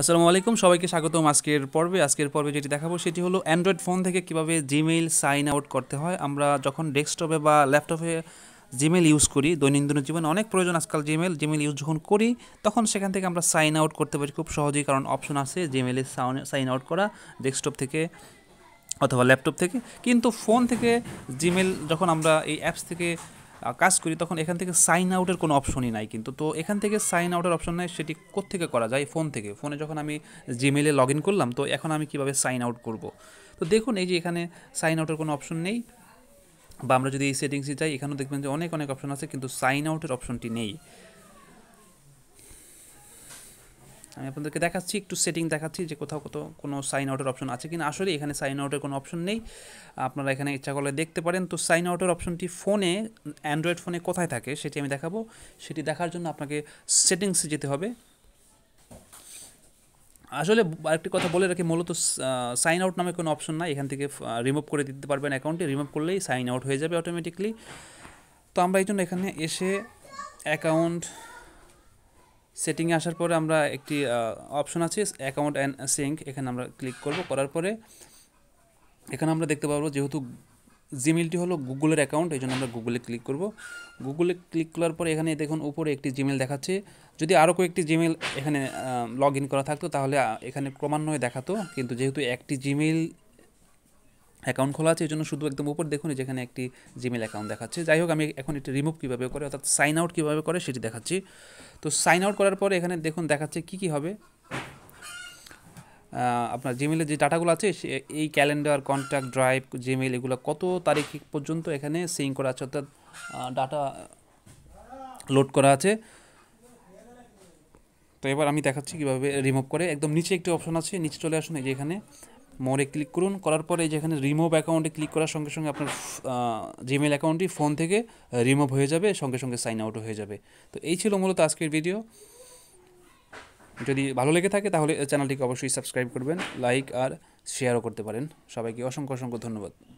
আসসালামু আলাইকুম সবাইকে স্বাগতম আজকের পর্বে আজকের পর্বে যেটি দেখাবো সেটি হলো অ্যান্ড্রয়েড ফোন থেকে কিভাবে জিমেইল সাইন আউট করতে হয় আমরা যখন ডেস্কটপে বা ল্যাপটপে জিমেল ইউজ করি দৈনন্দিন জীবনে অনেক প্রয়োজন আজকাল জিমেল জিমেল ইউজ যখন করি তখন সেখান থেকে আমরা সাইন আউট করতে পারি খুব সহজেই কারণ অপশন আছে জিমেলে সাইন আউট করা ডেস্কটপ থেকে অথবা ল্যাপটপ থেকে কিন্তু ফোন থেকে জিমেল যখন আমরা এই অ্যাপস থেকে কাজ করি তখন এখান থেকে সাইন আউটের কোনো অপশনই নাই কিন্তু তো এখান থেকে সাইন আউটের অপশন নাই সেটি কোথেকে করা যায় ফোন থেকে ফোনে যখন আমি জিমেলে লগ ইন করলাম তো এখন আমি কিভাবে সাইন আউট করব তো দেখুন এই যে এখানে সাইন আউটের কোনো অপশন নেই বা আমরা যদি এই সেটিংসে যাই এখানেও দেখবেন যে অনেক অনেক অপশন আছে কিন্তু সাইন আউটের অপশনটি নেই আমি আপনাদেরকে দেখাচ্ছি একটু সেটিং দেখাচ্ছি যে কোথাও কোথাও কোনো সাইন আউটের অপশন আছে কিনা আসলে এখানে সাইন আউটের কোনো অপশন নেই আপনারা এখানে ইচ্ছা করলে দেখতে পারেন তো সাইন আউটের অপশনটি ফোনে অ্যান্ড্রয়েড ফোনে কোথায় থাকে সেটি আমি দেখাবো সেটি দেখার জন্য আপনাকে সেটিংসে যেতে হবে আসলে আরেকটি কথা বলে রাখি মূলত সাইন আউট নামে কোনো অপশন নাই এখান থেকে রিমুভ করে দিতে পারবেন অ্যাকাউন্টে রিমুভ করলেই সাইন আউট হয়ে যাবে অটোমেটিকলি তো আমরা এই জন্য এখানে এসে অ্যাকাউন্ট সেটিংয়ে আসার পরে আমরা একটি অপশন আছে অ্যাকাউন্ট অ্যান্ড সিঙ্ক এখানে আমরা ক্লিক করব করার পরে এখানে আমরা দেখতে পাবো যেহেতু জিমেলটি হলো গুগলের অ্যাকাউন্ট এই জন্য আমরা গুগলে ক্লিক করব গুগলে ক্লিক করার পর এখানে দেখুন উপরে একটি জিমেল দেখাচ্ছে যদি আরও কয়েকটি জিমেল এখানে লগ করা থাকতো তাহলে এখানে ক্রমান্বয়ে দেখাতো কিন্তু যেহেতু একটি জিমেল অ্যাকাউন্ট খোলা আছে এই জন্য শুধু একদম উপর দেখুন যেখানে একটি জিমেল অ্যাকাউন্ট দেখাচ্ছে যাই হোক আমি এখন এটি রিমুভ কীভাবে করে অর্থাৎ সাইন আউট কীভাবে করে সেটি দেখাচ্ছি তো সাইন আউট করার পরে এখানে দেখুন দেখাচ্ছে কি কি হবে আপনার জিমেলের যে ডাটাগুলো আছে এই ক্যালেন্ডার কন্ট্যাক্ট ড্রাইভ জিমেল এগুলো কত তারিখ পর্যন্ত এখানে সিং করা আছে অর্থাৎ ডাটা লোড করা আছে তো এবার আমি দেখাচ্ছি কীভাবে রিমুভ করে একদম নিচে একটি অপশন আছে নিচে চলে আসুন এই যে এখানে মোরে ক্লিক করুন করার পরে যেখানে রিমুভ অ্যাকাউন্টে ক্লিক করার সঙ্গে সঙ্গে আপনার জিমেল অ্যাকাউন্টটি ফোন থেকে রিমুভ হয়ে যাবে সঙ্গে সঙ্গে সাইন আউট হয়ে যাবে তো এই ছিল মূলত আজকের ভিডিও যদি ভালো লেগে থাকে তাহলে চ্যানেলটিকে অবশ্যই সাবস্ক্রাইব করবেন লাইক আর শেয়ারও করতে পারেন সবাইকে অসংখ্য অসংখ্য ধন্যবাদ